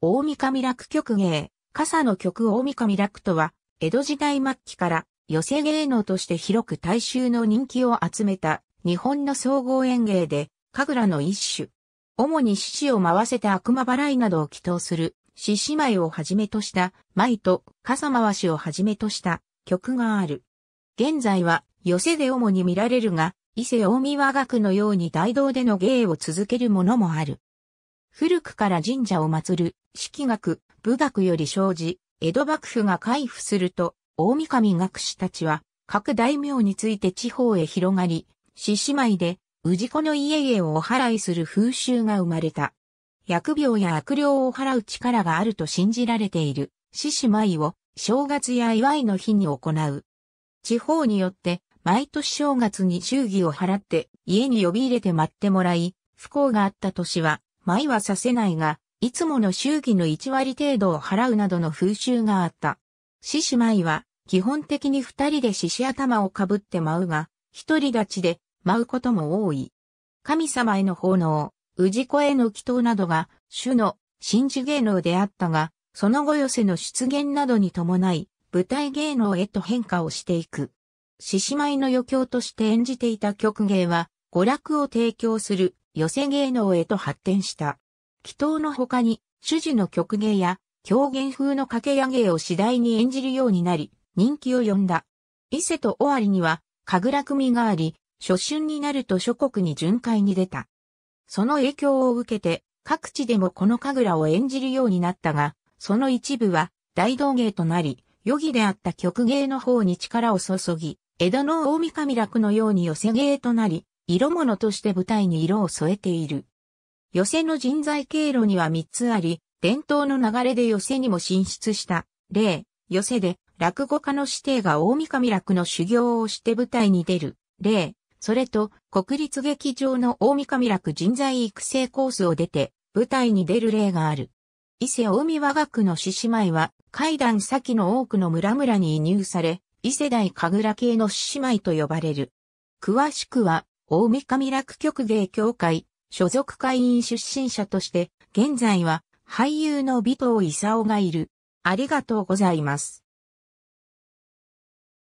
大御神楽曲芸、傘の曲大御神楽とは、江戸時代末期から寄席芸能として広く大衆の人気を集めた日本の総合演芸で、神楽の一種。主に獅子を回せて悪魔払いなどを祈祷する、獅子舞をはじめとした、舞と傘回しをはじめとした曲がある。現在は寄席で主に見られるが、伊勢大見和楽のように大道での芸を続けるものもある。古くから神社を祀る式学、武学より生じ、江戸幕府が開府すると、大神学士たちは、各大名について地方へ広がり、獅子舞で、氏子の家々をお払いする風習が生まれた。疫病や悪霊を払う力があると信じられている、獅子舞を、正月や祝いの日に行う。地方によって、毎年正月に祝儀を払って、家に呼び入れて待ってもらい、不幸があった年は、舞はさせないが、いつもの周期の1割程度を払うなどの風習があった。獅子舞は、基本的に二人で獅子頭をかぶって舞うが、一人立ちで舞うことも多い。神様への奉納、氏子への祈祷などが主の真珠芸能であったが、その後寄せの出現などに伴い、舞台芸能へと変化をしていく。獅子舞の余興として演じていた曲芸は、娯楽を提供する寄せ芸能へと発展した。祈祷の他に、主事の曲芸や狂言風の掛け上げを次第に演じるようになり、人気を呼んだ。伊勢と尾張には、神楽組があり、初春になると諸国に巡回に出た。その影響を受けて、各地でもこの神楽を演じるようになったが、その一部は大道芸となり、余儀であった曲芸の方に力を注ぎ、江戸の大神楽のように寄せ芸となり、色物として舞台に色を添えている。寄せの人材経路には3つあり、伝統の流れで寄せにも進出した。例、寄せで、落語家の指定が大神楽の修行をして舞台に出る。例、それと、国立劇場の大神楽人材育成コースを出て、舞台に出る例がある。伊勢大見和学の獅子舞は、階段先の多くの村々に移入され、伊勢大神楽系の獅子舞と呼ばれる。詳しくは、大神楽曲芸協会所属会員出身者として、現在は俳優の尾藤勲がいる。ありがとうございます。